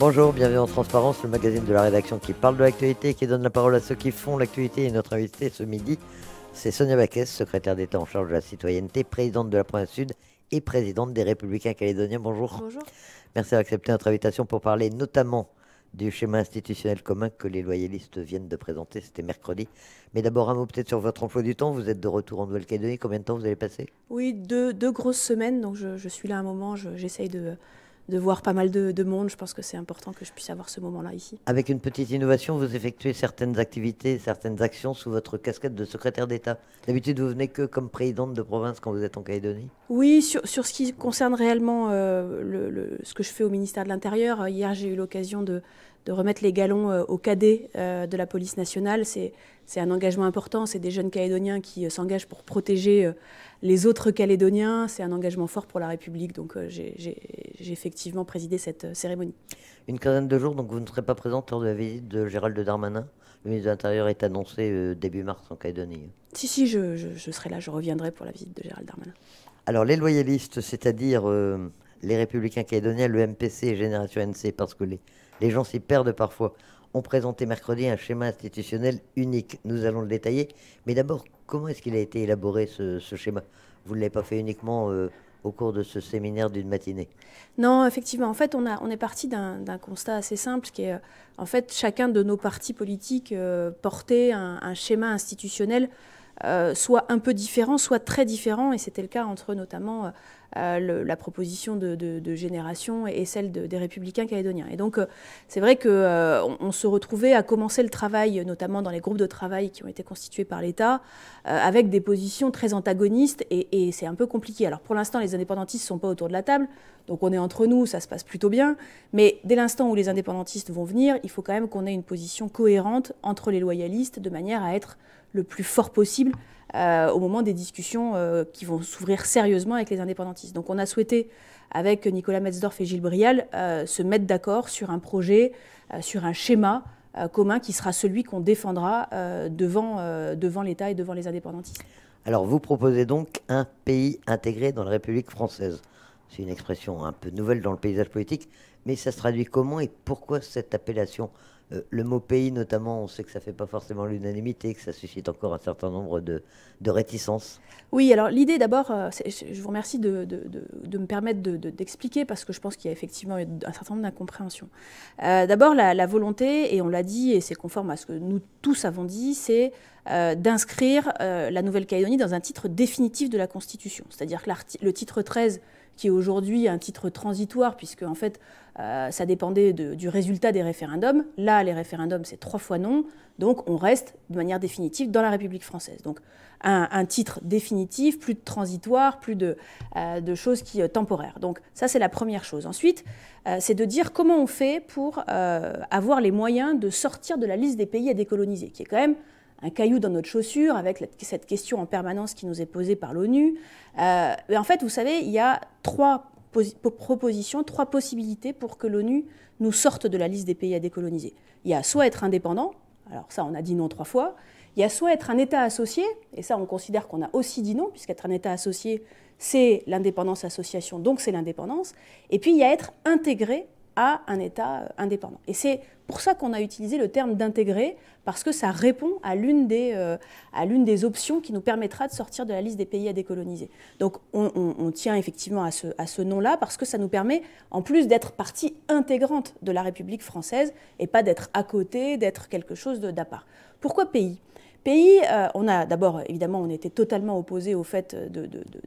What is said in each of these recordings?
Bonjour, bienvenue en Transparence, le magazine de la rédaction qui parle de l'actualité et qui donne la parole à ceux qui font l'actualité. Et notre invité ce midi, c'est Sonia Baquès, secrétaire d'État en charge de la citoyenneté, présidente de la Province Sud et présidente des Républicains calédoniens. Bonjour. Bonjour. Merci d'accepter notre invitation pour parler notamment du schéma institutionnel commun que les loyalistes viennent de présenter. C'était mercredi. Mais d'abord, un mot peut-être sur votre emploi du temps. Vous êtes de retour en Nouvelle-Calédonie. Combien de temps vous allez passer Oui, deux, grosses semaines. Donc je, suis là un moment. J'essaye de de voir pas mal de, monde. Je pense que c'est important que je puisse avoir ce moment-là ici. Avec une petite innovation, vous effectuez certaines activités, certaines actions sous votre casquette de secrétaire d'État. D'habitude, vous venez que comme présidente de province quand vous êtes en Calédonie Oui, sur, sur ce qui concerne réellement euh, le, ce que je fais au ministère de l'Intérieur, euh, hier j'ai eu l'occasion de, de, remettre les galons euh, au aux de la police nationale. C'est c'est un engagement important, c'est des jeunes Calédoniens qui euh, s'engagent pour protéger euh, les autres Calédoniens, c'est un engagement fort pour la République, donc euh, j'ai effectivement présidé cette cérémonie. Une quinzaine de jours, donc vous ne serez pas présente lors de la visite de Gérald Darmanin Le ministre de l'Intérieur est annoncé début mars en Calédonie. Si, si, je, serai là, je reviendrai pour la visite de Gérald Darmanin. Alors les loyalistes, c'est-à-dire... les Républicains calédoniens, le MPC et Génération NC, parce que les gens s'y perdent parfois ont présenté mercredi un schéma institutionnel unique. Nous allons le détailler. Mais d'abord, comment est-ce qu'il a été élaboré ce, schéma Vous ne l'avez pas fait uniquement euh, au cours de ce séminaire d'une matinée Non, effectivement. En fait, on, est parti d'un constat assez simple, qui est, euh, en fait, chacun de nos partis politiques euh, portait un, un, schéma institutionnel euh, soit un peu différent, soit très différent, Et c'était le cas entre notamment euh, euh, la proposition de, génération et celle des républicains calédoniens. Et donc, c'est vrai qu'on se retrouvait à commencer le travail, notamment dans les groupes de travail qui ont été constitués par l'État, avec des positions très antagonistes. Et, et c'est un peu compliqué. Alors, pour l'instant, les indépendantistes ne sont pas autour de la table. Donc, on est entre nous, ça se passe plutôt bien. Mais dès l'instant où les indépendantistes vont venir, il faut quand même qu'on ait une position cohérente entre les loyalistes de manière à être le plus fort possible euh, au moment des discussions euh, qui vont s'ouvrir sérieusement avec les indépendantistes. Donc on a souhaité, avec Nicolas Metzdorf et Gilles Brial, euh, se mettre d'accord sur un projet, sur un schéma commun qui sera celui qu'on défendra devant, devant l'État et devant les indépendantistes. Alors vous proposez donc un pays intégré dans la République française. C'est une expression un peu nouvelle dans le paysage politique, mais ça se traduit comment et pourquoi cette appellation euh, le mot pays, notamment, on sait que ça ne fait pas forcément l'unanimité, que ça suscite encore un certain nombre de, réticences. Oui, alors l'idée d'abord, euh, je vous remercie de, me permettre d'expliquer, parce que je pense qu'il y a effectivement un certain nombre d'incompréhensions. Euh, d'abord, la, volonté, et on l'a dit, et c'est conforme à ce que nous tous avons dit, c'est d'inscrire la Nouvelle-Calédonie dans un titre définitif de la Constitution. C'est-à-dire que le titre 13 qui est aujourd'hui un titre transitoire, puisque en fait, euh, ça dépendait du résultat des référendums. Là, les référendums, c'est trois fois non, donc on reste de manière définitive dans la République française. Donc un, titre définitif, plus de transitoire, plus de, euh, choses qui euh, temporaires. Donc ça, c'est la première chose. Ensuite, c'est de dire comment on fait pour avoir les moyens de sortir de la liste des pays à décoloniser, qui est quand même un caillou dans notre chaussure, avec cette question en permanence qui nous est posée par l'ONU. Euh, en fait, vous savez, il y a trois propositions, trois possibilités pour que l'ONU nous sorte de la liste des pays à décoloniser. Il y a soit être indépendant, alors ça on a dit non trois fois, il y a soit être un État associé, et ça on considère qu'on a aussi dit non, puisqu'être un État associé, c'est l'indépendance association, donc c'est l'indépendance, et puis il y a être intégré à un État euh, indépendant. Et c'est pour ça qu'on a utilisé le terme d'intégrer, parce que ça répond à l'une des, euh, des options qui nous permettra de sortir de la liste des pays à décoloniser. Donc on, tient effectivement à ce, à ce nom-là, parce que ça nous permet, en plus d'être partie intégrante de la République française, et pas d'être à côté, d'être quelque chose d'à part. Pourquoi pays pays, euh, on a d'abord, évidemment, on était totalement opposé au fait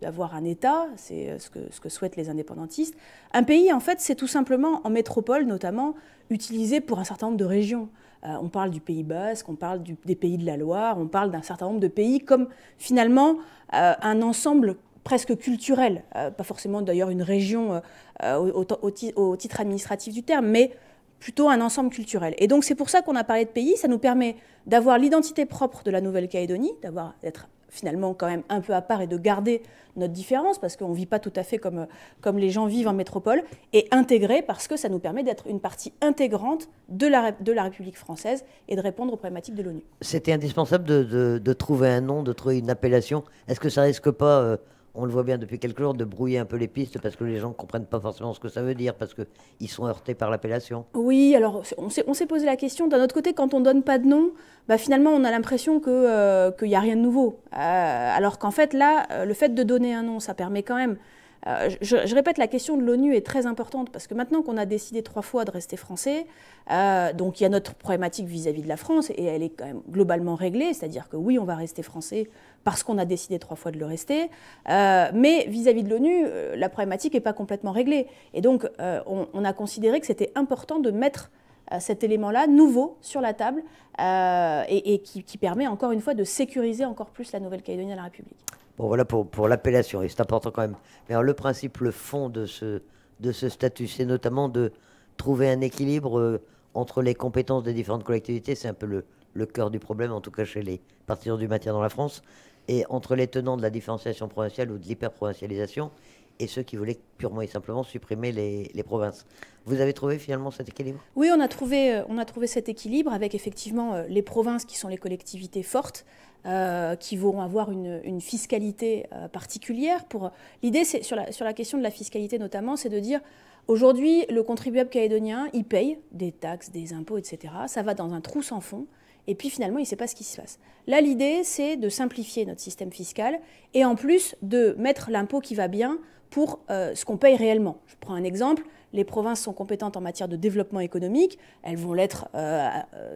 d'avoir un État, c'est euh, ce que, ce que souhaitent les indépendantistes. Un pays, en fait, c'est tout simplement, en métropole notamment, utilisé pour un certain nombre de régions. Euh, on parle du Pays basque, on parle des pays de la Loire, on parle d'un certain nombre de pays comme finalement un ensemble presque culturel, pas forcément d'ailleurs une région au titre administratif du terme, mais plutôt un ensemble culturel. Et donc c'est pour ça qu'on a parlé de pays, ça nous permet d'avoir l'identité propre de la Nouvelle-Calédonie, d'avoir d'être finalement quand même un peu à part et de garder notre différence parce qu'on ne vit pas tout à fait comme, comme les gens vivent en métropole et intégrer parce que ça nous permet d'être une partie intégrante de la, de la République française et de répondre aux problématiques de l'ONU. C'était indispensable de, de, trouver un nom, de trouver une appellation. Est-ce que ça risque pas, euh, on le voit bien depuis quelques jours, de brouiller un peu les pistes parce que les gens ne comprennent pas forcément ce que ça veut dire, parce qu'ils sont heurtés par l'appellation. Oui, alors on s'est posé la question. D'un autre côté, quand on ne donne pas de nom, bah, finalement on a l'impression euh, qu'il n'y a rien de nouveau. Euh, alors qu'en fait là, euh, le fait de donner un nom, ça permet quand même euh, je, répète, la question de l'ONU est très importante parce que maintenant qu'on a décidé trois fois de rester français, euh, donc il y a notre problématique vis-à-vis de la France et elle est quand même globalement réglée, c'est-à-dire que oui, on va rester français parce qu'on a décidé trois fois de le rester, euh, mais vis-à-vis de l'ONU, la problématique n'est pas complètement réglée. Et donc on, a considéré que c'était important de mettre cet élément-là nouveau sur la table et, qui, qui permet encore une fois de sécuriser encore plus la Nouvelle-Calédonie à la République. Bon, voilà pour, l'appellation, et c'est important quand même. Mais le principe, le fond de ce, de ce statut, c'est notamment de trouver un équilibre euh, entre les compétences des différentes collectivités, c'est un peu le, le cœur du problème, en tout cas chez les partisans du maintien dans la France, et entre les tenants de la différenciation provinciale ou de l'hyperprovincialisation, et ceux qui voulaient purement et simplement supprimer les, provinces. Vous avez trouvé finalement cet équilibre Oui, on a, trouvé, euh, on a trouvé cet équilibre avec effectivement euh, les provinces qui sont les collectivités fortes, euh, qui vont avoir une, fiscalité particulière. Pour... L'idée sur la, sur la question de la fiscalité notamment, c'est de dire aujourd'hui le contribuable calédonien, il paye des taxes, des impôts, etc. Ça va dans un trou sans fond et puis finalement, il ne sait pas ce qui se passe. Là, l'idée, c'est de simplifier notre système fiscal et en plus de mettre l'impôt qui va bien pour euh, ce qu'on paye réellement. Je prends un exemple, les provinces sont compétentes en matière de développement économique, elles vont l'être euh,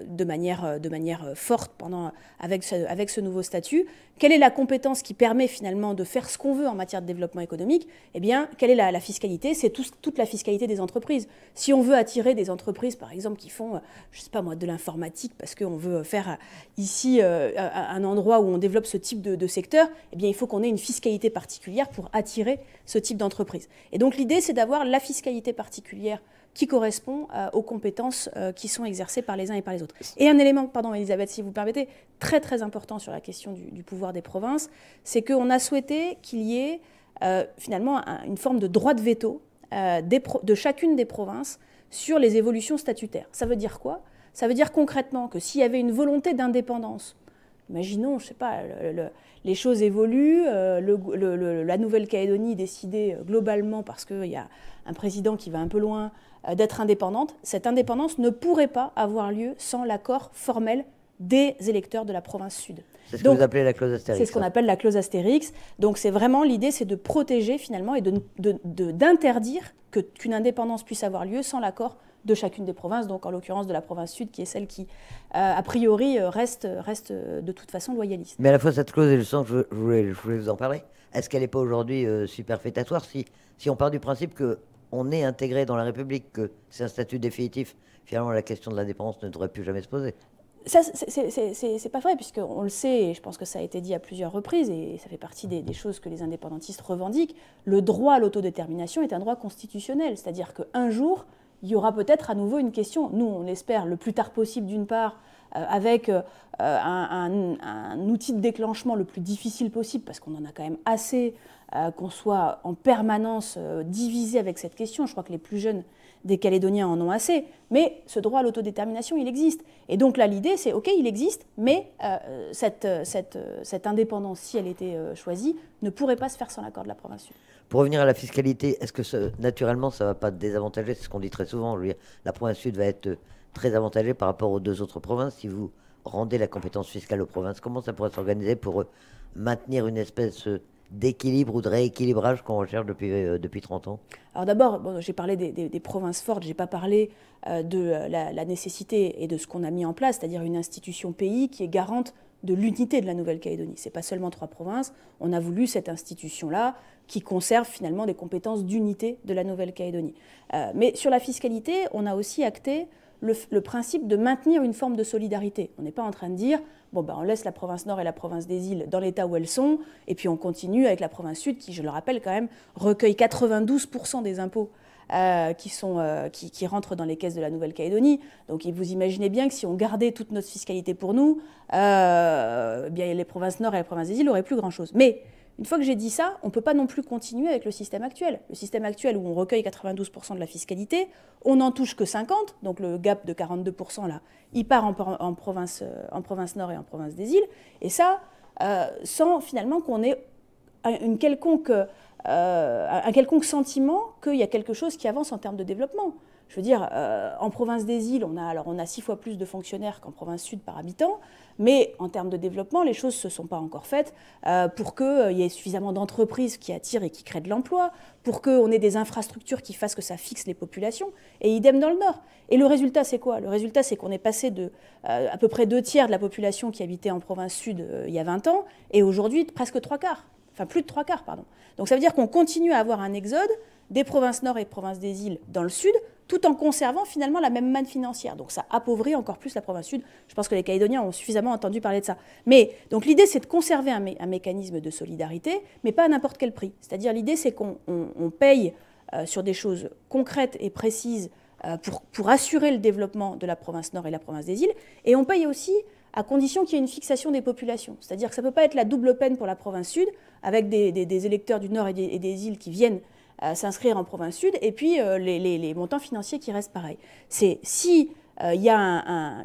de, manière, euh, de manière euh, forte pendant, avec, ce, avec ce nouveau statut. Quelle est la compétence qui permet finalement de faire ce qu'on veut en matière de développement économique Eh bien, quelle est la, fiscalité C'est toute la fiscalité des entreprises. Si on veut attirer des entreprises, par exemple, qui font, je ne sais pas moi, de l'informatique, parce qu'on veut faire ici un endroit où on développe ce type de, de secteur, eh bien, il faut qu'on ait une fiscalité particulière pour attirer ce type d'entreprise. Et donc, l'idée, c'est d'avoir la fiscalité particulière particulière qui correspond euh, aux compétences euh, qui sont exercées par les uns et par les autres. Et un élément, pardon Elisabeth, si vous permettez, très très important sur la question du, pouvoir des provinces, c'est qu'on a souhaité qu'il y ait euh, finalement une forme de droit de veto de chacune des provinces sur les évolutions statutaires. Ça veut dire quoi Ça veut dire concrètement que s'il y avait une volonté d'indépendance, imaginons, je ne sais pas, les choses évoluent, la Nouvelle-Calédonie décidait globalement parce qu'il y a un président qui va un peu loin, euh, d'être indépendante, cette indépendance ne pourrait pas avoir lieu sans l'accord formel des électeurs de la province sud. C'est ce que vous appelez la clause astérix. C'est ce qu'on appelle la clause astérix. Donc c'est vraiment l'idée, c'est de protéger finalement et d'interdire de, que, qu'une indépendance puisse avoir lieu sans l'accord de chacune des provinces, donc en l'occurrence de la province sud, qui est celle qui, euh, a priori, euh, reste, reste de toute façon loyaliste. Mais à la fois cette clause et le sens, je, voulais, vous en parler. Est-ce qu'elle n'est pas aujourd'hui superfétatoire si, si on part du principe que on est intégré dans la République, que c'est un statut définitif, finalement la question de l'indépendance ne devrait plus jamais se poser. Ça, c'est pas vrai, puisqu'on le sait, et je pense que ça a été dit à plusieurs reprises, et ça fait partie des, choses que les indépendantistes revendiquent, le droit à l'autodétermination est un droit constitutionnel, c'est-à-dire qu'un jour, il y aura peut-être à nouveau une question. Nous, on espère le plus tard possible, d'une part, euh, avec euh, euh, un, outil de déclenchement le plus difficile possible, parce qu'on en a quand même assez euh, qu'on soit en permanence euh, divisé avec cette question. Je crois que les plus jeunes des Calédoniens en ont assez. Mais ce droit à l'autodétermination, il existe. Et donc là, l'idée, c'est, OK, il existe, mais euh, cette, cette, indépendance, si elle était choisie, ne pourrait pas se faire sans l'accord de la province. Pour revenir à la fiscalité, est-ce que naturellement, ça ne va pas désavantager C'est ce qu'on dit très souvent. la province sud va être très avantagée par rapport aux deux autres provinces si vous rendez la compétence fiscale aux provinces. Comment ça pourrait s'organiser pour maintenir une espèce d'équilibre ou de rééquilibrage qu'on recherche depuis, 30 euh, ans Alors d'abord, j'ai parlé des, provinces fortes, je n'ai pas parlé euh, de euh, la, nécessité et de ce qu'on a mis en place, c'est-à-dire une institution pays qui est garante de l'unité de la Nouvelle-Calédonie. Ce n'est pas seulement trois provinces, on a voulu cette institution-là qui conserve finalement des compétences d'unité de la Nouvelle-Calédonie. mais sur la fiscalité, on a aussi acté le, principe de maintenir une forme de solidarité. On n'est pas en train de dire Bon, ben, on laisse la province nord et la province des îles dans l'état où elles sont, et puis on continue avec la province sud qui, je le rappelle quand même, recueille 92% des impôts. Euh, qui, sont, euh, qui, rentrent dans les caisses de la Nouvelle-Calédonie. Donc vous imaginez bien que si on gardait toute notre fiscalité pour nous, euh, eh bien les provinces nord et la province des îles n'auraient plus grand-chose. Mais une fois que j'ai dit ça, on ne peut pas non plus continuer avec le système actuel. Le système actuel où on recueille 92% de la fiscalité, on n'en touche que 50%, donc le gap de 42% là, il part euh, en, province, nord et en province des îles, et ça, euh, sans finalement qu'on ait euh, un quelconque sentiment qu'il y a quelque chose qui avance en termes de développement. Je veux dire, euh, en province des îles, on a, alors on a six fois plus de fonctionnaires qu'en province sud par habitant, mais en termes de développement, les choses ne se sont pas encore faites euh, pour qu'il euh, y ait suffisamment d'entreprises qui attirent et qui créent de l'emploi, pour qu'on ait des infrastructures qui fassent que ça fixe les populations, et idem dans le nord. Et le résultat, c'est quoi Le résultat, c'est qu'on est passé de à peu près deux tiers de la population qui habitait en province sud il y a 20 ans, et aujourd'hui presque trois quarts enfin plus de trois quarts, pardon. Donc ça veut dire qu'on continue à avoir un exode des provinces nord et provinces des îles dans le sud, tout en conservant finalement la même manne financière. Donc ça appauvrit encore plus la province sud. Je pense que les Calédoniens ont suffisamment entendu parler de ça. Mais donc l'idée, c'est de conserver un, mécanisme de solidarité, mais pas à n'importe quel prix. C'est-à-dire l'idée, c'est qu'on paye euh, sur des choses concrètes et précises euh, pour, pour, assurer le développement de la province nord et la province des îles, et on paye aussi à condition qu'il y ait une fixation des populations. C'est-à-dire que ça ne peut pas être la double peine pour la province sud, avec des, électeurs du nord et des, îles qui viennent euh, s'inscrire en province sud, et puis euh, les, montants financiers qui restent pareils. C'est si euh, il y a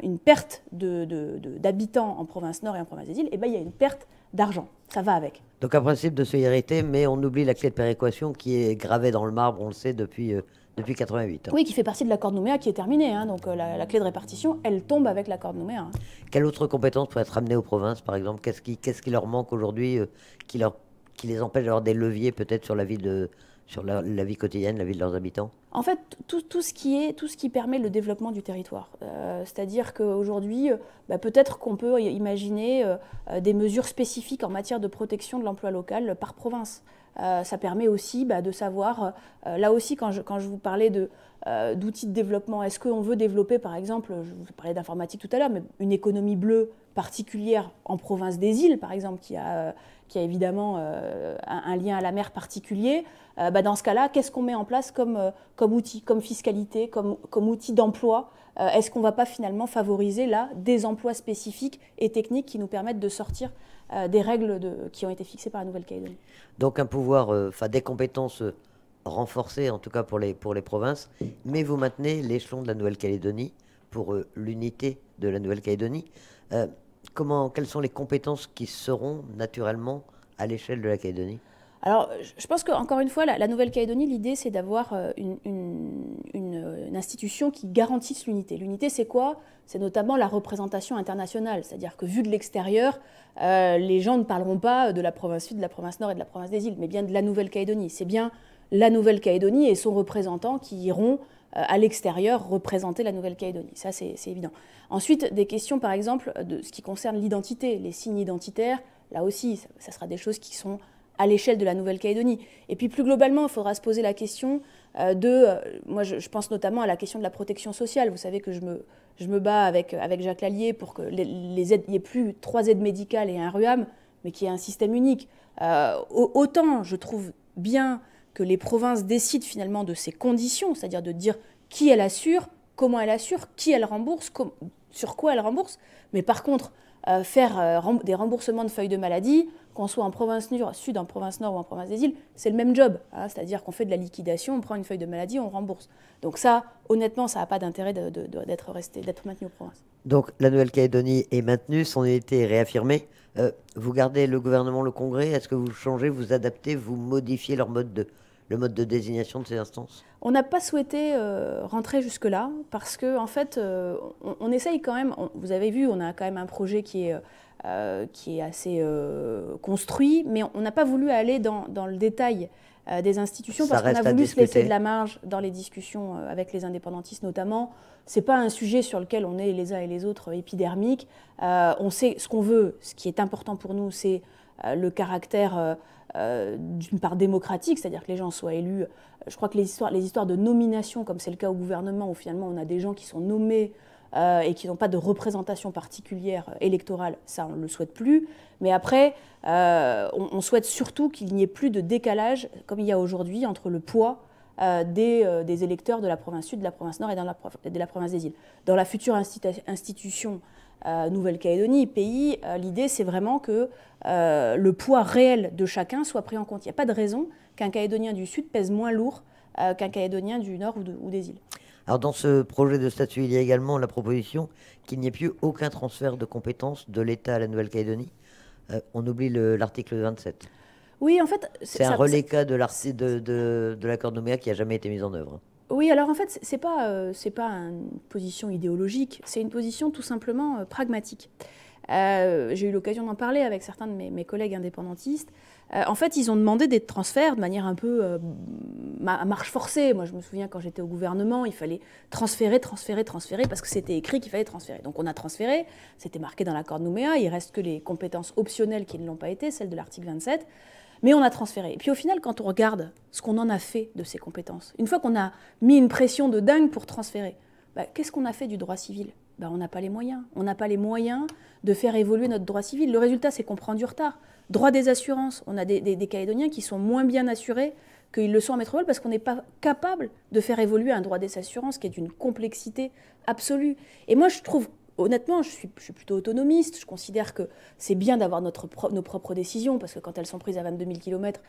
une perte d'habitants en province nord et en province des îles, et eh ben il y a une perte d'argent. Ça va avec. Donc un principe de solidarité, mais on oublie la clé de péréquation qui est gravée dans le marbre, on le sait depuis... Depuis 88. Hein. Oui, qui fait partie de l'accord de Nouméa qui est terminé. Hein. donc euh, la, clé de répartition, elle tombe avec l'accord de Nouméa. Hein. Quelle autre compétence peut être amenée aux provinces, par exemple Qu'est-ce qui, leur manque aujourd'hui euh, qui, les empêche d'avoir des leviers peut-être sur la vie de, sur la, vie quotidienne, la vie de leurs habitants En fait, tout, ce, qui est, tout ce qui permet le développement du territoire. Euh, c'est-à-dire qu'aujourd'hui, bah, peut-être qu'on peut imaginer des mesures spécifiques en matière de protection de l'emploi local par province. Euh, ça permet aussi bah, de savoir, euh, là aussi quand je, vous parlais euh, d'outils de, développement, est-ce qu'on veut développer par exemple, je vous parlais d'informatique tout à l'heure, mais une économie bleue particulière en province des îles, par exemple, qui a, évidemment un, lien à la mer particulier, bah, dans ce cas-là, qu'est-ce qu'on met en place comme, outil, comme fiscalité, comme, comme outil d'emploi Est-ce qu'on ne va pas finalement favoriser là des emplois spécifiques et techniques qui nous permettent de sortir euh, des règles qui ont été fixées par la Nouvelle-Calédonie. Donc un pouvoir, euh, enfin des compétences euh, renforcées, en tout cas pour les, pour les provinces, mais vous maintenez l'échelon de la Nouvelle-Calédonie pour l'unité de la Nouvelle-Calédonie. comment, quelles sont les compétences qui seront naturellement à l'échelle de la Calédonie alors, je pense qu'encore une fois, la, Nouvelle-Calédonie, l'idée, c'est d'avoir euh, euh, une, institution qui garantisse l'unité. L'unité, c'est quoi C'est notamment la représentation internationale. C'est-à-dire que, vu de l'extérieur, euh, les gens ne parleront pas de la province sud, de la province nord et de la province des îles, mais bien de la Nouvelle-Calédonie. C'est bien la Nouvelle-Calédonie et son représentant qui iront à l'extérieur représenter la Nouvelle-Calédonie. Ça, c'est évident. Ensuite, des questions, par exemple, de ce qui concerne l'identité, les signes identitaires. Là aussi, ça sera des choses qui sont à l'échelle de la Nouvelle-Calédonie. Et puis plus globalement, il faudra se poser la question euh, de, euh, moi je, pense notamment à la question de la protection sociale. Vous savez que je me, je me bats avec, avec Jacques Lallier pour que les, aides, il n'y ait plus trois aides médicales et un RUAM, mais qu'il y ait un système unique. Euh, autant je trouve bien que les provinces décident finalement de ces conditions, c'est-à-dire de dire qui elle assure, comment elle assure, qui elle rembourse, sur quoi elle rembourse. Mais par contre, euh, faire euh, des remboursements de feuilles de maladie, qu'on soit en province nord, sud, en province nord ou en province des îles, c'est le même job. Hein. C'est-à-dire qu'on fait de la liquidation, on prend une feuille de maladie, on rembourse. Donc ça, honnêtement, ça n'a pas d'intérêt d'être resté, d'être maintenu aux provinces. Donc la Nouvelle-Calédonie est maintenue, son unité est réaffirmée. Euh, vous gardez le gouvernement, le Congrès. Est-ce que vous changez, vous adaptez, vous modifiez leur mode de le mode de désignation de ces instances On n'a pas souhaité euh, rentrer jusque-là parce que en fait, euh, on, essaye quand même. vous avez vu, on a quand même un projet qui est euh, qui est assez construit, mais on n'a pas voulu aller dans, le détail des institutions parce qu'on a voulu se laisser de la marge dans les discussions avec les indépendantistes notamment. ce n'est pas un sujet sur lequel on est les uns et les autres épidermiques. on sait ce qu'on veut, ce qui est important pour nous, c'est euh, le caractère euh, euh, d'une part démocratique, c'est-à-dire que les gens soient élus. Je crois que les histoires, les histoires de nomination, comme c'est le cas au gouvernement, où finalement on a des gens qui sont nommés et qui n'ont pas de représentation particulière électorale, ça on ne le souhaite plus. Mais après, on, souhaite surtout qu'il n'y ait plus de décalage, comme il y a aujourd'hui, entre le poids des, électeurs de la province sud, de la province nord et, et de la province des îles. Dans la future institution euh, Nouvelle-Calédonie, pays, euh, l'idée c'est vraiment que euh, le poids réel de chacun soit pris en compte. Il n'y a pas de raison qu'un Calédonien du Sud pèse moins lourd qu'un Calédonien du Nord ou, des îles. Alors dans ce projet de statut, il y a également la proposition qu'il n'y ait plus aucun transfert de compétences de l'État à la Nouvelle-Calédonie. on oublie l'article 27. Oui, en fait... C'est un relé-cas de l'accord de, de, qui n'a jamais été mis en œuvre. Oui, alors en fait, ce n'est pas, euh, pas une position idéologique, c'est une position tout simplement euh, pragmatique. Euh, j'ai eu l'occasion d'en parler avec certains de mes, collègues indépendantistes. en fait, ils ont demandé des transferts de manière un peu à marche forcée. Moi, je me souviens quand j'étais au gouvernement, il fallait transférer, transférer, transférer, parce que c'était écrit qu'il fallait transférer. Donc on a transféré, c'était marqué dans l'accord de Nouméa, il reste que les compétences optionnelles qui ne l'ont pas été, celles de l'article 27 mais on a transféré. Et puis au final, quand on regarde ce qu'on en a fait de ces compétences, une fois qu'on a mis une pression de dingue pour transférer, bah, qu'est-ce qu'on a fait du droit civil bah, On n'a pas les moyens. On n'a pas les moyens de faire évoluer notre droit civil. Le résultat, c'est qu'on prend du retard. Droit des assurances, on a des, des, Calédoniens qui sont moins bien assurés qu'ils le sont en métropole parce qu'on n'est pas capable de faire évoluer un droit des assurances qui est d'une complexité absolue. Et moi, je trouve honnêtement, je suis, plutôt autonomiste. Je considère que c'est bien d'avoir nos propres décisions, parce que quand elles sont prises à 22 000 km,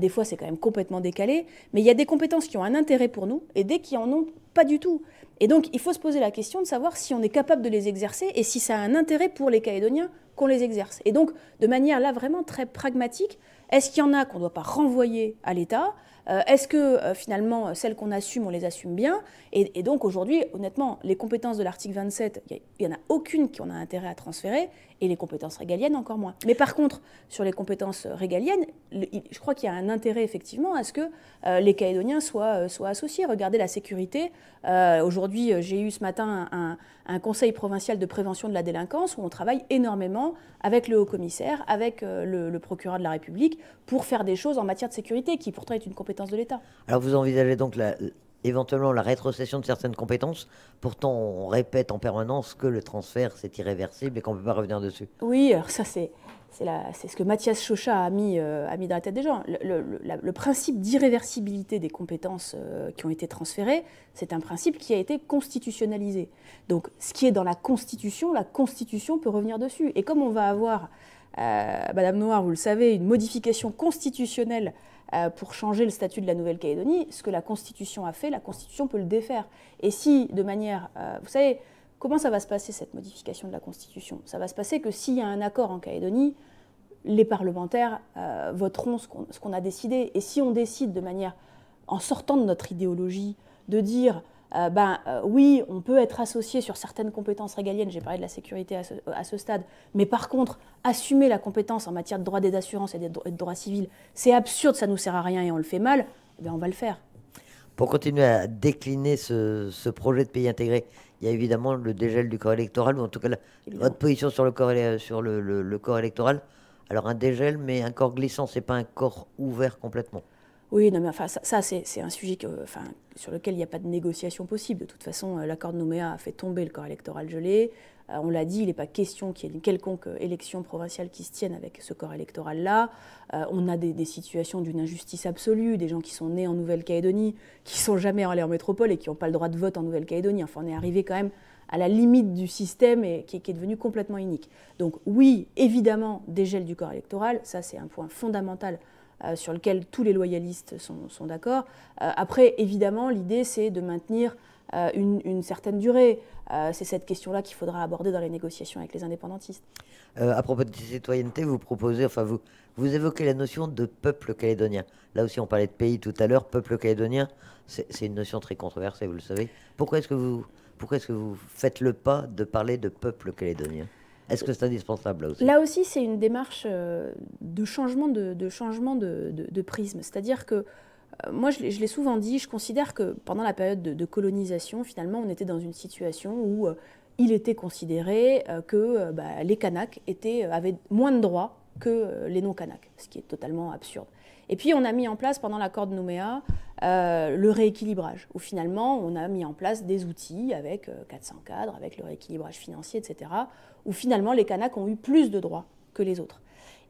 des fois, c'est quand même complètement décalé. Mais il y a des compétences qui ont un intérêt pour nous et des qui en ont pas du tout. Et donc, il faut se poser la question de savoir si on est capable de les exercer et si ça a un intérêt pour les Calédoniens qu'on les exerce. Et donc, de manière là vraiment très pragmatique, est-ce qu'il y en a qu'on ne doit pas renvoyer à l'État euh, est-ce que euh, finalement euh, celles qu'on assume, on les assume bien et, donc aujourd'hui, honnêtement, les compétences de l'article 27, il n'y en a aucune qui qu'on a intérêt à transférer et les compétences régaliennes encore moins. Mais par contre, sur les compétences régaliennes, je crois qu'il y a un intérêt effectivement à ce que les Calédoniens soient, soient associés. Regardez la sécurité. aujourd'hui, j'ai eu ce matin un, conseil provincial de prévention de la délinquance où on travaille énormément avec le haut commissaire, avec le, le procureur de la République pour faire des choses en matière de sécurité qui pourtant est une compétence de l'État. Alors vous envisagez donc éventuellement la rétrocession de certaines compétences. Pourtant, on répète en permanence que le transfert, c'est irréversible et qu'on ne peut pas revenir dessus. Oui, alors ça, c'est, c'est, ce que Mathias Chauchat a mis, euh, a mis dans la tête des gens. Le, principe d'irréversibilité des compétences euh, qui ont été transférées, c'est un principe qui a été constitutionnalisé. Donc, ce qui est dans la Constitution, la Constitution peut revenir dessus. Et comme on va avoir, euh, Madame Noir, vous le savez, une modification constitutionnelle euh, pour changer le statut de la Nouvelle-Calédonie, ce que la Constitution a fait, la Constitution peut le défaire. Et si, de manière, euh, vous savez, comment ça va se passer cette modification de la Constitution Ça va se passer que s'il y a un accord en Calédonie, les parlementaires euh, voteront ce qu'on, a décidé. Et si on décide de manière, en sortant de notre idéologie, de dire euh, ben, euh, oui, on peut être associé sur certaines compétences régaliennes, j'ai parlé de la sécurité à ce, euh, stade, mais par contre, assumer la compétence en matière de droit des assurances et de, droits droit civil, c'est absurde, ça ne nous sert à rien et on le fait mal, eh ben, on va le faire. Pour continuer à décliner ce, projet de pays intégré, il y a évidemment le dégel du corps électoral, ou en tout cas votre position sur, le corps, sur le, corps électoral. Alors un dégel, mais un corps glissant, n'est pas un corps ouvert complètement. Oui, non, mais ça, c'est un sujet euh, sur lequel il n'y a pas de négociation possible. De toute façon, euh, l'accord de Nouméa a fait tomber le corps électoral gelé. Euh, on l'a dit, il n'est pas question qu'il y ait une quelconque élection provinciale qui se tienne avec ce corps électoral-là. on a des, situations d'une injustice absolue, des gens qui sont nés en Nouvelle-Calédonie, qui ne sont jamais allés en métropole et qui n'ont pas le droit de vote en Nouvelle-Calédonie. Enfin, on est arrivé quand même à la limite du système et qui, est devenu complètement unique. Donc oui, évidemment, dégel du corps électoral, ça c'est un point fondamental euh, sur lequel tous les loyalistes sont, d'accord. Euh, après, évidemment, l'idée, c'est de maintenir euh, une, une, certaine durée. c'est cette question-là qu'il faudra aborder dans les négociations avec les indépendantistes. à propos de citoyenneté, vous proposez, enfin, vous, vous évoquez la notion de peuple calédonien. Là aussi, on parlait de pays tout à l'heure. Peuple calédonien, c'est une notion très controversée, vous le savez. Pourquoi est-ce que vous, pourquoi est-ce que vous faites le pas de parler de peuple calédonien est-ce que c'est indispensable là aussi Là aussi, c'est une démarche euh, de changement de, changement de, prisme. C'est-à-dire que euh, moi, je l'ai souvent dit, je considère que pendant la période de, colonisation, finalement, on était dans une situation où euh, il était considéré que bah, les Kanaks étaient, avaient moins de droits que les non-Kanaks, ce qui est totalement absurde. Et puis, on a mis en place pendant l'accord de Nouméa euh, le rééquilibrage, où finalement on a mis en place des outils avec 400 euh, cadres, avec le rééquilibrage financier, etc., où finalement les Kanaks ont eu plus de droits que les autres.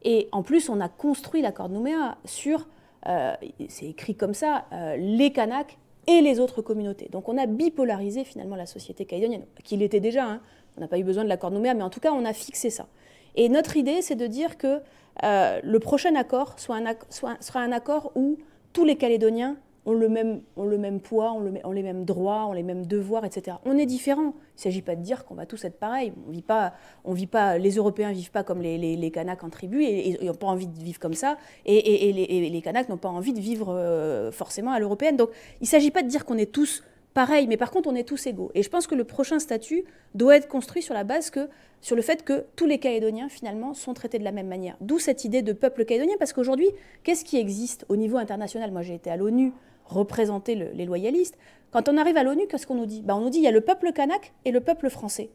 Et en plus, on a construit l'accord de Nouméa sur, euh, c'est écrit comme ça, les Kanaks et les autres communautés. Donc on a bipolarisé finalement la société calédonienne, qui l'était déjà, hein. on n'a pas eu besoin de l'accord de Nouméa, mais en tout cas on a fixé ça. Et notre idée, c'est de dire que le prochain accord sera un accord où tous les Calédoniens ont le même, ont le même poids, ont, le, ont, les mêmes droits, ont les mêmes devoirs, etc. On est différents. Il ne s'agit pas de dire qu'on va tous être pareils. On vit pas, on vit pas, les Européens ne vivent pas comme les, les, les Kanaks en tribu et ils n'ont pas envie de vivre comme ça. Et, les, Kanaks n'ont pas envie de vivre euh, forcément à l'européenne. Donc il ne s'agit pas de dire qu'on est tous pareils, mais par contre on est tous égaux. Et je pense que le prochain statut doit être construit sur la base que, sur le fait que tous les Calédoniens finalement sont traités de la même manière. D'où cette idée de peuple calédonien, parce qu'aujourd'hui, qu'est-ce qui existe au niveau international Moi j'ai été à l'ONU représenter les loyalistes. Quand on arrive à l'ONU, qu'est-ce qu'on nous dit ben, On nous dit il y a le peuple kanak et le peuple français.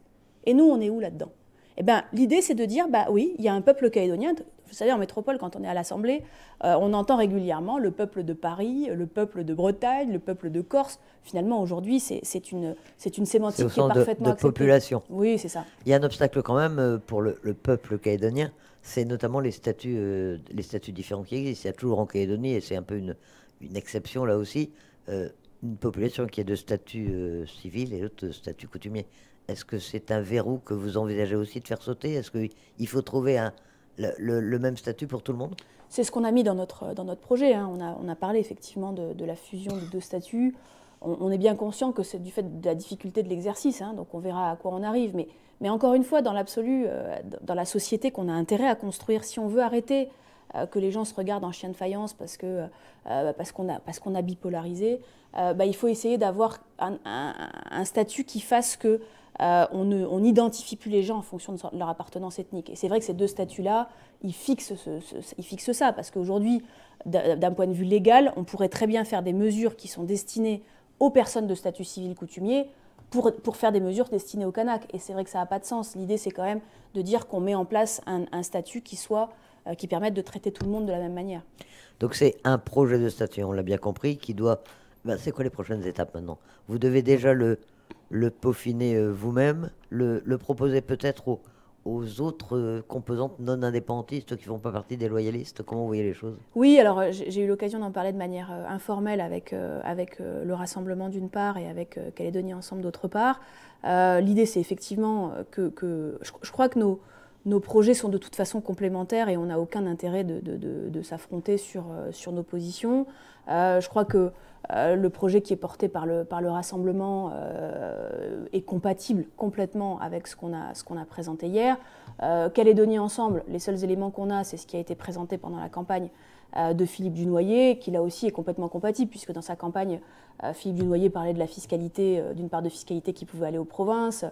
Et nous, on est où là-dedans eh ben, L'idée, c'est de dire, bah oui, il y a un peuple calédonien. Vous savez, en métropole, quand on est à l'Assemblée, euh, on entend régulièrement le peuple de Paris, le peuple de Bretagne, le peuple de Corse. Finalement, aujourd'hui, c'est une, une sémantique qui est parfaitement de, de population. Oui, c'est ça. Il y a un obstacle quand même euh, pour le, peuple calédonien, c'est notamment les statuts, euh, les statuts différents qui existent. Il y a toujours en Calédonie, et c'est un peu une, une exception là aussi, euh, une population qui est de statut euh, civil et l'autre statut coutumier. Est-ce que c'est un verrou que vous envisagez aussi de faire sauter Est-ce qu'il faut trouver le, même statut pour tout le monde C'est ce qu'on a mis dans notre, dans notre projet. Hein. On, a, on, a, parlé effectivement de, la fusion des deux statuts. On, est bien conscient que c'est du fait de la difficulté de l'exercice, hein, donc on verra à quoi on arrive. Mais, mais encore une fois, dans l'absolu, euh, dans la société qu'on a intérêt à construire, si on veut arrêter euh, que les gens se regardent en chien de faïence parce euh, bah, parce qu'on a bipolarisé, euh, bah, il faut essayer d'avoir un, statut qui fasse que on n'identifie plus les gens en fonction de leur appartenance ethnique. Et c'est vrai que ces deux statuts-là, ils, ils, fixent ça, parce qu'aujourd'hui, d'un point de vue légal, on pourrait très bien faire des mesures qui sont destinées aux personnes de statut civil coutumier pour, faire des mesures destinées aux Kanaks. Et c'est vrai que ça n'a pas de sens. L'idée, c'est quand même de dire qu'on met en place un statut qui soit euh, qui permettent de traiter tout le monde de la même manière. Donc c'est un projet de statut, on l'a bien compris, qui doit... Ben, c'est quoi les prochaines étapes maintenant Vous devez déjà le, le peaufiner euh, vous-même, le, proposer peut-être aux, autres euh, composantes non indépendantistes qui ne font pas partie des loyalistes Comment vous voyez les choses Oui, alors j'ai eu l'occasion d'en parler de manière informelle avec, avec le Rassemblement d'une part et avec Calédonie Ensemble d'autre part. L'idée, c'est effectivement que, je crois que nos nos projets sont de toute façon complémentaires et on n'a aucun intérêt de, s'affronter sur, euh, sur, nos positions. Euh, je crois que euh, le projet qui est porté par le, par le Rassemblement est compatible complètement avec ce qu'on a, qu'on a, présenté hier. donné ensemble, les seuls éléments qu'on a, c'est ce qui a été présenté pendant la campagne euh, de Philippe Dunoyer, qui là aussi est complètement compatible, puisque dans sa campagne, euh, Philippe Dunoyer parlait de la fiscalité, euh, d'une part de fiscalité qui pouvait aller aux provinces,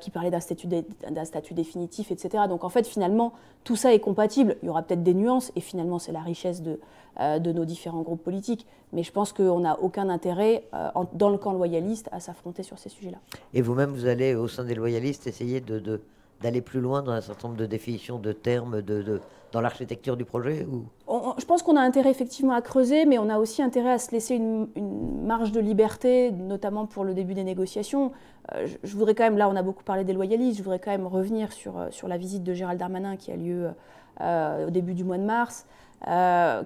qui parlait d'un statut, d'un statut définitif, etc. Donc en fait, finalement, tout ça est compatible. Il y aura peut-être des nuances, et finalement, c'est la richesse de, nos différents groupes politiques. Mais je pense qu'on n'a aucun intérêt, dans le camp loyaliste, à s'affronter sur ces sujets-là. Et vous-même, vous allez, au sein des loyalistes, essayer de... d'aller plus loin dans un certain nombre de définitions de termes, de, dans l'architecture du projet ou... Je pense qu'on a intérêt effectivement à creuser, mais on a aussi intérêt à se laisser une, marge de liberté, notamment pour le début des négociations. Euh, je, voudrais quand même, là on a beaucoup parlé des loyalistes, je voudrais quand même revenir sur, euh, sur la visite de Gérald Darmanin qui a lieu euh, au début du mois de mars.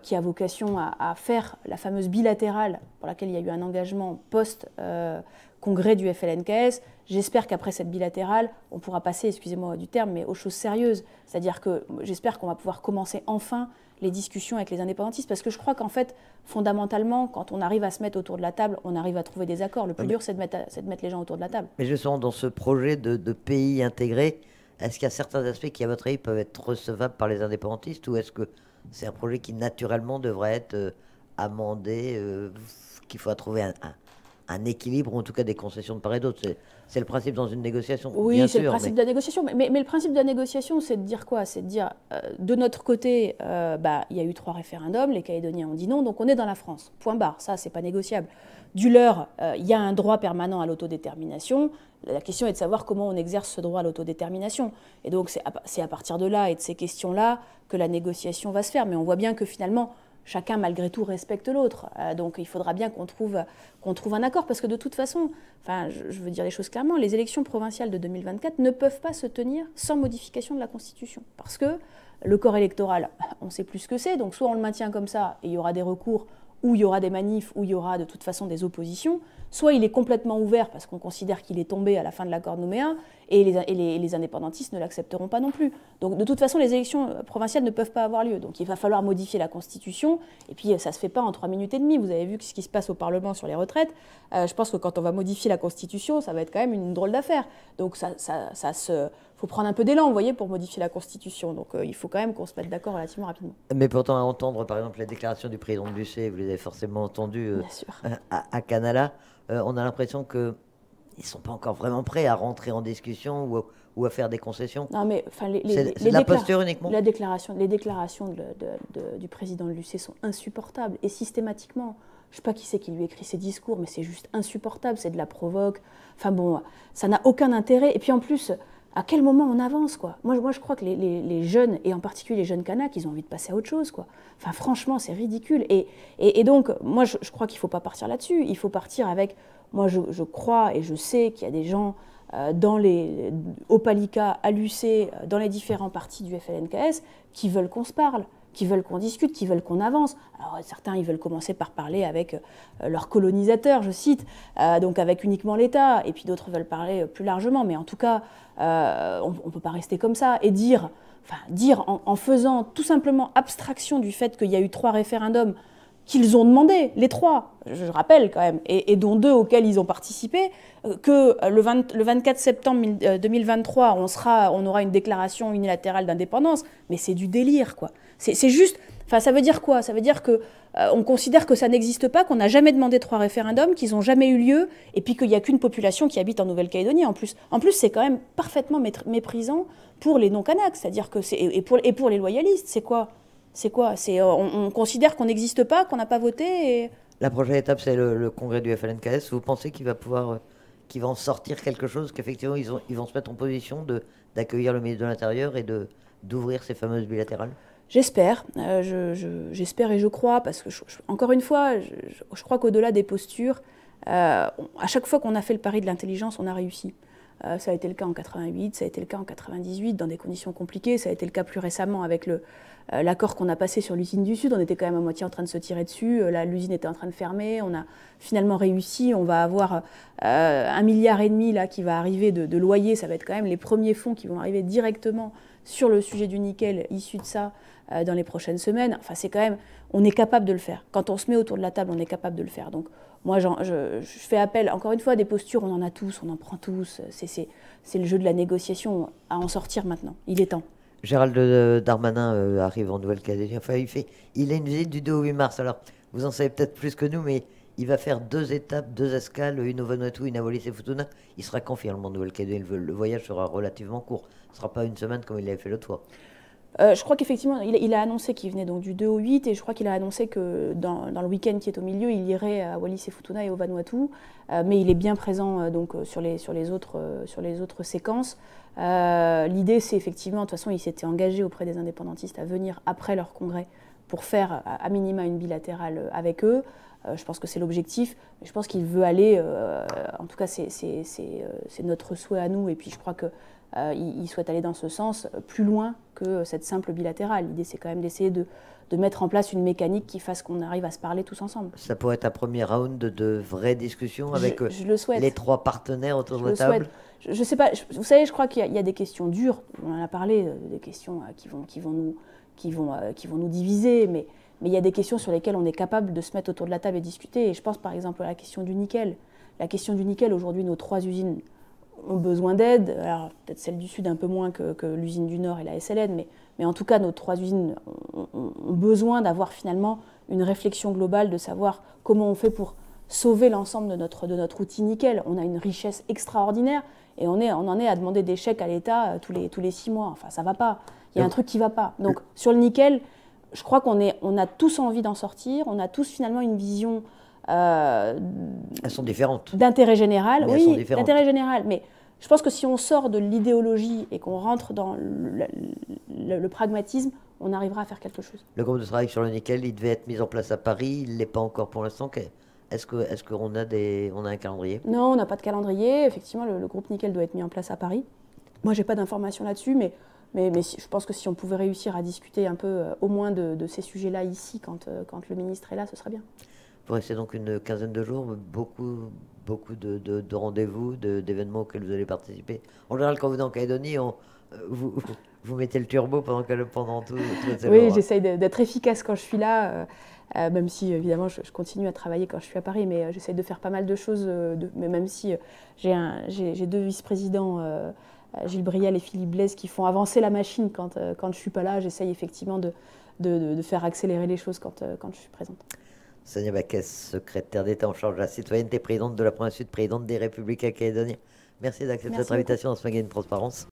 qui a vocation à, faire la fameuse bilatérale pour laquelle il y a eu un engagement post euh, congrès du FLNKS. J'espère qu'après cette bilatérale, on pourra passer, excusez-moi du terme, mais aux choses sérieuses. C'est-à-dire que j'espère qu'on va pouvoir commencer enfin les discussions avec les indépendantistes, parce que je crois qu'en fait, fondamentalement, quand on arrive à se mettre autour de la table, on arrive à trouver des accords. Le plus dur, c'est de, mettre les gens autour de la table. Mais justement, dans ce projet de, pays intégré, est-ce qu'il y a certains aspects qui, à votre avis, peuvent être recevables par les indépendantistes, ou est-ce que c'est un projet qui, naturellement, devrait être euh, amendé, euh, qu'il faut trouver un un équilibre, ou en tout cas des concessions de part et d'autre. C'est le principe dans une négociation. Oui, c'est le principe de la négociation. Mais, le principe de la négociation, c'est de dire quoi C'est de dire, euh, de notre côté, euh, bah, il y a eu trois référendums, les Calédoniens ont dit non, donc on est dans la France. Point barre, ça, c'est pas négociable. Du leur, euh, il y a un droit permanent à l'autodétermination. La question est de savoir comment on exerce ce droit à l'autodétermination. Et donc, c'est à partir de là et de ces questions-là que la négociation va se faire. Mais on voit bien que finalement, chacun malgré tout respecte l'autre. Euh, donc il faudra bien qu'on trouve, trouve un accord, parce que de toute façon, enfin, je, veux dire les choses clairement, les élections provinciales de 2024 ne peuvent pas se tenir sans modification de la Constitution, parce que le corps électoral, on sait plus ce que c'est, donc soit on le maintient comme ça et il y aura des recours où il y aura des manifs, où il y aura de toute façon des oppositions, soit il est complètement ouvert parce qu'on considère qu'il est tombé à la fin de l'accord de Nouméa, et les, indépendantistes ne l'accepteront pas non plus. Donc de toute façon, les élections provinciales ne peuvent pas avoir lieu. Donc il va falloir modifier la Constitution, et puis ça ne se fait pas en trois minutes et demie. Vous avez vu ce qui se passe au Parlement sur les retraites. Euh, je pense que quand on va modifier la Constitution, ça va être quand même une drôle d'affaire. Donc ça se faut prendre un peu d'élan, vous voyez, pour modifier la Constitution. Donc euh, il faut quand même qu'on se mette d'accord relativement rapidement. Mais pourtant, à entendre, par exemple, la déclaration du président de lucé vous les avez forcément entendues euh, euh, à, Canala, on a l'impression qu'ils ne sont pas encore vraiment prêts à rentrer en discussion ou, à faire des concessions. Non, mais enfin, les, la uniquement. déclaration, les déclarations du président de, du président Lucé sont insupportables et systématiquement. Je sais pas qui c'est qui lui écrit ses discours, mais c'est juste insupportable. C'est de la provoque. Enfin bon, ça n'a aucun intérêt. Et puis en plus, à quel moment on avance, quoi moi, moi, je crois que les, jeunes, et en particulier les jeunes Kanaks, ils ont envie de passer à autre chose, quoi. Enfin, franchement, c'est ridicule. Et, et, donc, moi, je, crois qu'il ne faut pas partir là-dessus. Il faut partir avec... Moi, je, crois et je sais qu'il y a des gens euh, dans les, au Palika, à l'UC, euh, dans les différents partis du FLNKS, qui veulent qu'on se parle qui veulent qu'on discute, qui veulent qu'on avance. Alors certains, ils veulent commencer par parler avec euh, leurs colonisateurs, je cite, euh, donc avec uniquement l'État, et puis d'autres veulent parler euh, plus largement, mais en tout cas, on ne peut pas rester comme ça et dire, enfin dire en, faisant tout simplement abstraction du fait qu'il y a eu trois référendums qu'ils ont demandé, les trois, je rappelle quand même, et, dont deux auxquels ils ont participé, que le, le 24 septembre 2023, on, sera, on aura une déclaration unilatérale d'indépendance, mais c'est du délire, quoi. C'est juste. Enfin, ça veut dire quoi Ça veut dire que euh, on considère que ça n'existe pas, qu'on n'a jamais demandé trois référendums, qu'ils n'ont jamais eu lieu, et puis qu'il n'y a qu'une population qui habite en Nouvelle-Calédonie. En plus, en plus, c'est quand même parfaitement méprisant pour les non-canaques, c'est-à-dire que et pour, et pour les loyalistes, c'est quoi C'est quoi C'est euh, on, considère qu'on n'existe pas, qu'on n'a pas voté. La prochaine étape, c'est le, congrès du FLNKS. Vous pensez qu'il va pouvoir, euh, qu'il va en sortir quelque chose, qu'effectivement ils, ils vont se mettre en position de d'accueillir le ministre de l'Intérieur et de d'ouvrir ces fameuses bilatérales J'espère, euh, j'espère et je crois, parce que encore une fois, je, crois qu'au-delà des postures, euh, à chaque fois qu'on a fait le pari de l'intelligence, on a réussi. Euh, ça a été le cas en 88, ça a été le cas en 98, dans des conditions compliquées, ça a été le cas plus récemment avec l'accord qu'on a passé sur l'usine du Sud, on était quand même à moitié en train de se tirer dessus, l'usine était en train de fermer, on a finalement réussi, on va avoir un milliard et demi là qui va arriver de, de loyer, ça va être quand même les premiers fonds qui vont arriver directement sur le sujet du nickel issu de ça euh, dans les prochaines semaines. Enfin, c'est quand même, on est capable de le faire. Quand on se met autour de la table, on est capable de le faire. Donc, moi, je, je, fais appel, encore une fois, à des postures, on en a tous, on en prend tous. C'est le jeu de la négociation à en sortir maintenant. Il est temps. Gérald Darmanin euh, arrive en Nouvelle-Calédonie. Enfin, il, fait, il a une visite du 2 au 8 mars. Alors, vous en savez peut-être plus que nous, mais il va faire deux étapes, deux escales, une au Vanuatu, une à Wallis et Futuna. Il sera confirmé en il calédonie Le voyage sera relativement court. Ce ne sera pas une semaine comme il l'avait fait l'autre fois. Euh, je crois qu'effectivement, il, a annoncé qu'il venait donc du 2 au 8 et je crois qu'il a annoncé que dans, le week-end qui est au milieu, il irait à Wallis et Futuna et au Vanuatu. Euh, mais il est bien présent euh, donc sur les, autres, sur les autres séquences. L'idée, c'est effectivement, de toute façon, il s'était engagé auprès des indépendantistes à venir après leur congrès pour faire à minima une bilatérale avec eux. Euh, je pense que c'est l'objectif. Je pense qu'il veut aller, euh, en tout cas, euh, c'est notre souhait à nous. Et puis, je crois que il, souhaite aller dans ce sens plus loin que cette simple bilatérale. L'idée, c'est quand même d'essayer de, mettre en place une mécanique qui fasse qu'on arrive à se parler tous ensemble. Ça pourrait être un premier round de vraies discussions avec les trois partenaires autour de la table Je, ne sais pas, vous savez, je crois qu'il y, a des questions dures, on en a parlé, des questions qui, vont, qui, vont nous, qui, vont, qui vont nous diviser, mais mais il y a des questions sur lesquelles on est capable de se mettre autour de la table et discuter. Et je pense par exemple à la question du nickel. La question du nickel, aujourd'hui, nos trois usines ont besoin d'aide. Alors peut-être celle du Sud un peu moins que, l'usine du Nord et la SLN, mais, en tout cas, nos trois usines ont, besoin d'avoir finalement une réflexion globale de savoir comment on fait pour sauver l'ensemble de notre, de notre outil nickel. On a une richesse extraordinaire et on, on en est à demander des chèques à l'État euh, tous les, tous les six mois. Enfin, ça va pas. Il y a un truc qui va pas. Donc sur le nickel, je crois qu'on on a tous envie d'en sortir, on a tous finalement une vision. Euh, elles sont différentes. D'intérêt général, mais oui, d'intérêt général. Mais je pense que si on sort de l'idéologie et qu'on rentre dans le, pragmatisme, on arrivera à faire quelque chose. Le groupe de travail sur le nickel, il devait être mis en place à Paris, il ne l'est pas encore pour l'instant. Est-ce qu'on est qu'on a, des, on a un calendrier Non, on n'a pas de calendrier. Effectivement, le, groupe nickel doit être mis en place à Paris. Moi, j'ai pas d'informations là-dessus, mais mais, je pense que si on pouvait réussir à discuter un peu euh, au moins de, ces sujets-là ici, quand, euh, quand, le ministre est là, ce serait bien. Vous restez donc une quinzaine de jours, beaucoup, beaucoup de, rendez-vous, d'événements auxquels vous allez participer. En général, quand vous êtes en Calédonie, on, euh, vous, mettez le turbo pendant, que, pendant tout, Oui, j'essaye d'être efficace quand je suis là, même si évidemment je, continue à travailler quand je suis à Paris, mais j'essaye de faire pas mal de choses, mais même si j'ai deux vice-présidents euh, Gilles Briel et Philippe Blaise qui font avancer la machine quand, euh, quand je ne suis pas là. J'essaye effectivement de, de, faire accélérer les choses quand, euh, quand je suis présente. Sonia Baquet, secrétaire d'État en charge de la citoyenneté, présidente de la province sud, présidente des Républicains calédoniens. Merci d'accepter cette invitation dans ce une Transparence.